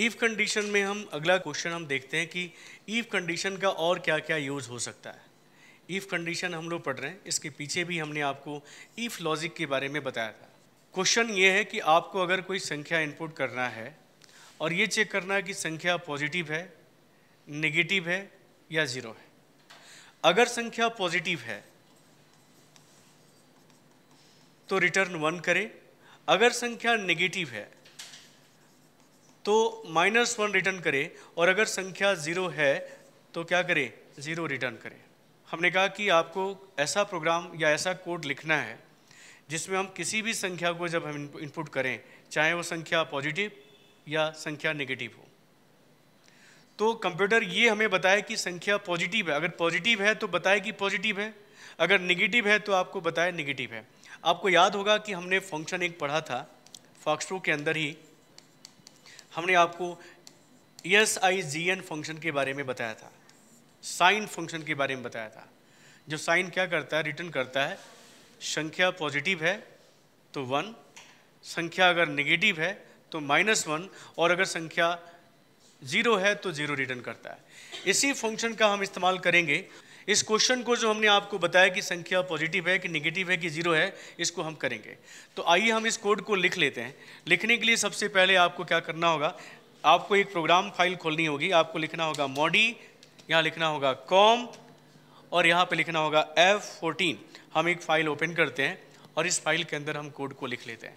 ewe condition में हम अगला क्वेश्चन हम देखते हैं कि ईव कंडीशन का और क्या क्या यूज़ हो सकता है ईफ कंडीशन हम लोग पढ़ रहे हैं इसके पीछे भी हमने आपको ईफ लॉजिक के बारे में बताया था क्वेश्चन ये है कि आपको अगर कोई संख्या इनपुट करना है और ये चेक करना है कि संख्या पॉजिटिव है नेगेटिव है या ज़ीरो है अगर संख्या पॉजिटिव है तो रिटर्न वन करें अगर संख्या नेगेटिव है तो माइनस वन रिटर्न करे और अगर संख्या ज़ीरो है तो क्या करे ज़ीरो रिटर्न करे हमने कहा कि आपको ऐसा प्रोग्राम या ऐसा कोड लिखना है जिसमें हम किसी भी संख्या को जब हम इनपुट करें चाहे वो संख्या पॉजिटिव या संख्या नेगेटिव हो तो कंप्यूटर ये हमें बताए कि संख्या पॉजिटिव है अगर पॉजिटिव है तो बताए कि पॉजिटिव है अगर निगेटिव है तो आपको बताए निगेटिव है आपको याद होगा कि हमने फंक्शन एक पढ़ा था फॉक्सप्रो के अंदर ही हमने आपको S I G N function के बारे में बताया था साइन फंक्शन के बारे में बताया था जो साइन क्या करता है रिटर्न करता है संख्या पॉजिटिव है तो वन संख्या अगर नेगेटिव है तो माइनस वन और अगर संख्या ज़ीरो है तो ज़ीरो रिटर्न करता है इसी फंक्शन का हम इस्तेमाल करेंगे इस क्वेश्चन को जो हमने आपको बताया कि संख्या पॉजिटिव है कि निगेटिव है कि जीरो है इसको हम करेंगे तो आइए हम इस कोड को लिख लेते हैं लिखने के लिए सबसे पहले आपको क्या करना होगा आपको एक प्रोग्राम फाइल खोलनी होगी आपको लिखना होगा मॉडी यहाँ लिखना होगा कॉम और यहाँ पे लिखना होगा एफ फोर्टीन हम एक फ़ाइल ओपन करते हैं और इस फाइल के अंदर हम कोड को लिख लेते हैं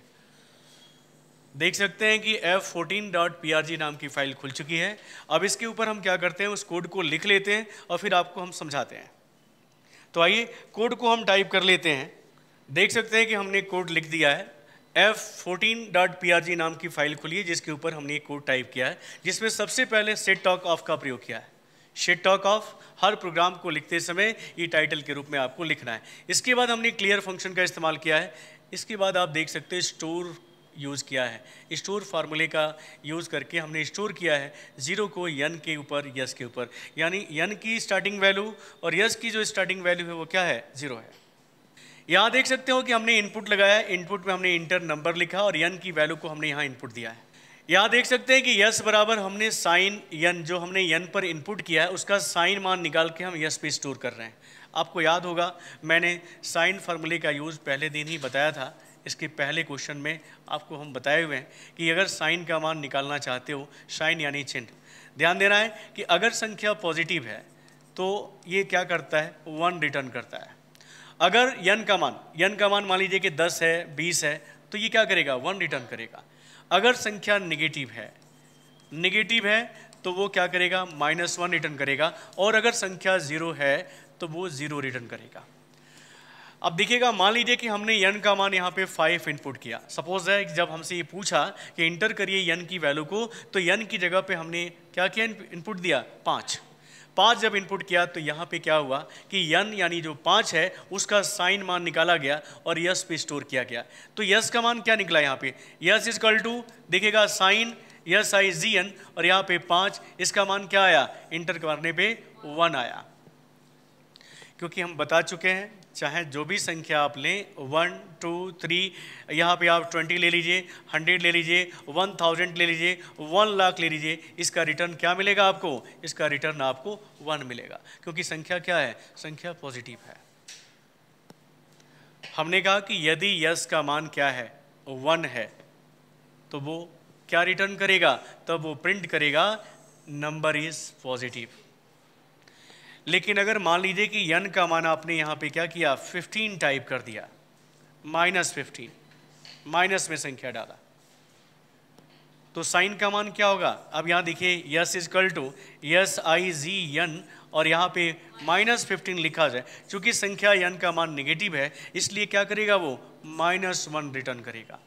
देख सकते हैं कि एफ़ फोर्टीन डॉट जी नाम की फाइल खुल चुकी है अब इसके ऊपर हम क्या करते हैं उस कोड को लिख लेते हैं और फिर आपको हम समझाते हैं तो आइए कोड को हम टाइप कर लेते हैं देख सकते हैं कि हमने कोड लिख दिया है एफ फोर्टीन डॉट जी नाम की फाइल खुली है जिसके ऊपर हमने एक कोड टाइप किया है जिसमें सबसे पहले सेट टॉक ऑफ का प्रयोग किया है शेट टॉक ऑफ हर प्रोग्राम को लिखते समय ये टाइटल के रूप में आपको लिखना है इसके बाद हमने क्लियर फंक्शन का इस्तेमाल किया है इसके बाद आप देख सकते हैं स्टोर यूज़ किया है स्टोर फार्मूले का यूज़ करके हमने स्टोर किया है ज़ीरो को यन के ऊपर यस के ऊपर यानी यन की स्टार्टिंग वैल्यू और यस की जो स्टार्टिंग वैल्यू है वो क्या है ज़ीरो है यहाँ देख सकते हो कि हमने इनपुट लगाया इनपुट में हमने इंटर नंबर लिखा और यन की वैल्यू को हमने यहाँ इनपुट दिया है यहाँ देख सकते हैं कि यस बराबर हमने साइन यन जो हमने यन पर इनपुट किया है उसका साइन मान निकाल के हम यस पे स्टोर कर रहे हैं आपको याद होगा मैंने साइन फार्मूले का यूज़ पहले दिन ही बताया था इसके पहले क्वेश्चन में आपको हम बताए हुए हैं कि अगर साइन का मान निकालना चाहते हो साइन यानी चिन्ह ध्यान देना है कि अगर संख्या पॉजिटिव है तो ये क्या करता है वन रिटर्न करता है अगर यन का मान यन का मान मान लीजिए कि दस है बीस है तो ये क्या करेगा वन रिटर्न करेगा अगर संख्या निगेटिव है निगेटिव है तो वो क्या करेगा माइनस वन रिटर्न करेगा और अगर संख्या ज़ीरो है तो वो ज़ीरो रिटर्न करेगा अब देखिएगा मान लीजिए कि हमने यन का मान यहाँ पे फाइव इनपुट किया सपोज है जब हमसे ये पूछा कि इंटर करिए यन की वैल्यू को तो यन की जगह पे हमने क्या किया इनपुट दिया पाँच पाँच जब इनपुट किया तो यहाँ पे क्या हुआ कि यन यानी जो पाँच है उसका साइन मान निकाला गया और यस पे स्टोर किया गया तो यस का मान क्या निकला यहाँ पे यस इज कल टू देखिएगा sign S I G N और यहाँ पे पाँच इसका मान क्या आया इंटर करने पे वन आया क्योंकि हम बता चुके हैं चाहे जो भी संख्या आप लें वन टू थ्री यहाँ पे आप ट्वेंटी ले लीजिए हंड्रेड ले लीजिए वन थाउजेंड ले लीजिए वन लाख ले लीजिए इसका रिटर्न क्या मिलेगा आपको इसका रिटर्न आपको वन मिलेगा क्योंकि संख्या क्या है संख्या पॉजिटिव है हमने कहा कि यदि यस का मान क्या है वन है तो वो क्या रिटर्न करेगा तब वो प्रिंट करेगा नंबर इज़ पॉजिटिव लेकिन अगर मान लीजिए कि यन का मान आपने यहाँ पे क्या किया 15 टाइप कर दिया माइनस फिफ्टीन माइनस में संख्या डाला तो साइन का मान क्या होगा अब यहाँ देखिए S is equal to S I G N और यहाँ पे माइनस फिफ्टीन लिखा जाए क्योंकि संख्या यन का मान निगेटिव है इसलिए क्या करेगा वो माइनस वन रिटर्न करेगा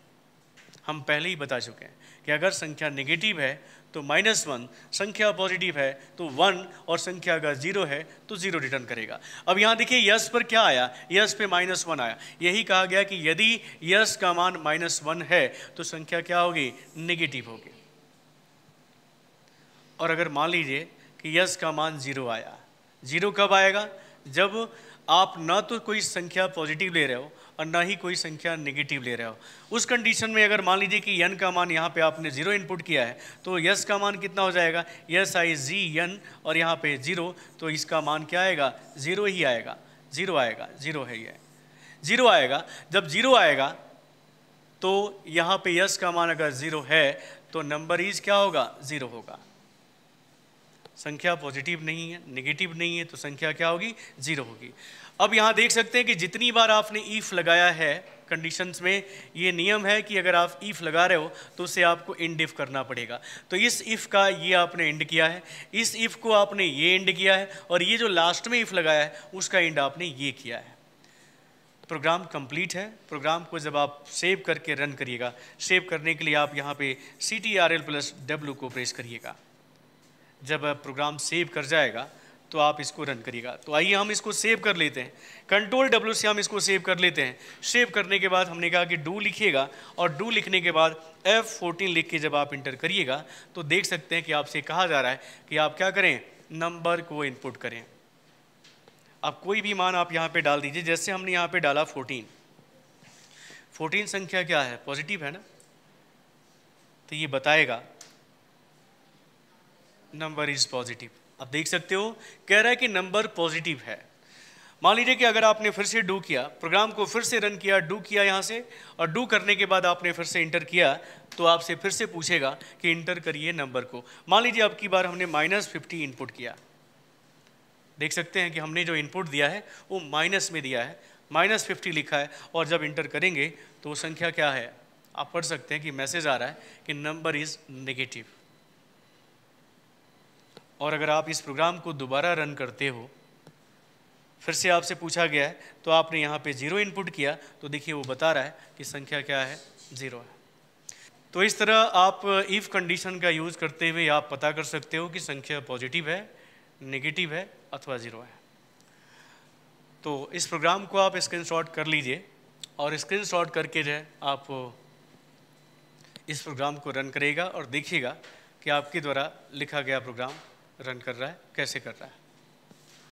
हम पहले ही बता चुके हैं कि अगर संख्या नेगेटिव है तो माइनस वन संख्या पॉजिटिव है तो वन और संख्या अगर जीरो है तो जीरो रिटर्न करेगा अब यहाँ देखिए यस पर क्या आया यस पे माइनस वन आया यही कहा गया कि यदि यस का मान माइनस वन है तो संख्या क्या होगी नेगेटिव होगी और अगर मान लीजिए कि यस का मान जीरो आया जीरो कब आएगा जब आप ना तो कोई संख्या पॉजिटिव ले रहे हो અનાહી કોઈ સંખ્યા નેગેટિવ લે રહા હો ઉસ કન્ડિશન મેં અગર માન લીજીએ કે n કા માન યહા પે આપને 0 ઇનપુટ કિયા હે તો yes કા માન કિતના હો જાયેગા yes i z n ઓર યહા પે 0 તો ઇસકા માન ક્યા આયેગા 0 હી આયેગા 0 આયેગા 0 હે યે 0 આયેગા જબ 0 આયેગા તો યહા પે yes કા માન અગર 0 હે તો નંબર ઇઝ ક્યા હોગા 0 હોગા संख्या पॉजिटिव नहीं है नेगेटिव नहीं है तो संख्या क्या होगी जीरो होगी अब यहाँ देख सकते हैं कि जितनी बार आपने ईफ लगाया है कंडीशंस में ये नियम है कि अगर आप इफ़ लगा रहे हो तो उसे आपको इंड इफ़ करना पड़ेगा तो इस इफ़ का ये आपने इंड किया है इस इफ़ को आपने ये इंड किया है और ये जो लास्ट में इफ़ लगाया है उसका इंड आपने ये किया है प्रोग्राम कंप्लीट है प्रोग्राम को जब आप सेव करके रन करिएगा सेव करने के लिए आप यहाँ पे C T R L plus W को प्रेस करिएगा जब प्रोग्राम सेव कर जाएगा तो आप इसको रन करिएगा तो आइए हम इसको सेव कर लेते हैं कंट्रोल डब्ल्यू से हम इसको सेव कर लेते हैं सेव करने के बाद हमने कहा कि डू लिखिएगा और डू लिखने के बाद एफ फोर्टीन लिख के जब आप इंटर करिएगा तो देख सकते हैं कि आपसे कहा जा रहा है कि आप क्या करें नंबर को इनपुट करें आप कोई भी मान आप यहाँ पर डाल दीजिए जैसे हमने यहाँ पर डाला फोर्टीन फोर्टीन संख्या क्या है पॉजिटिव है ना तो ये बताएगा नंबर इज पॉजिटिव आप देख सकते हो कह रहा है कि नंबर पॉजिटिव है मान लीजिए कि अगर आपने फिर से डू किया प्रोग्राम को फिर से रन किया डू किया यहाँ से और डू करने के बाद आपने फिर से इंटर किया तो आपसे फिर से पूछेगा कि इंटर करिए नंबर को मान लीजिए अब की बार हमने माइनस फिफ्टी इनपुट किया देख सकते हैं कि हमने जो इनपुट दिया है वो माइनस में दिया है माइनस फिफ्टी लिखा है और जब इंटर करेंगे तो संख्या क्या है आप पढ़ सकते हैं कि मैसेज आ रहा है कि नंबर इज़ नेगेटिव और अगर आप इस प्रोग्राम को दोबारा रन करते हो फिर से आपसे पूछा गया है तो आपने यहाँ पे ज़ीरो इनपुट किया तो देखिए वो बता रहा है कि संख्या क्या है ज़ीरो है तो इस तरह आप इफ़ कंडीशन का यूज़ करते हुए आप पता कर सकते हो कि संख्या पॉजिटिव है नेगेटिव है अथवा ज़ीरो है तो इस प्रोग्राम को आप स्क्रीन कर लीजिए और स्क्रीन करके जो है आप इस प्रोग्राम को रन करेगा और देखिएगा कि आपके द्वारा लिखा गया प्रोग्राम रन कर रहा है कैसे कर रहा है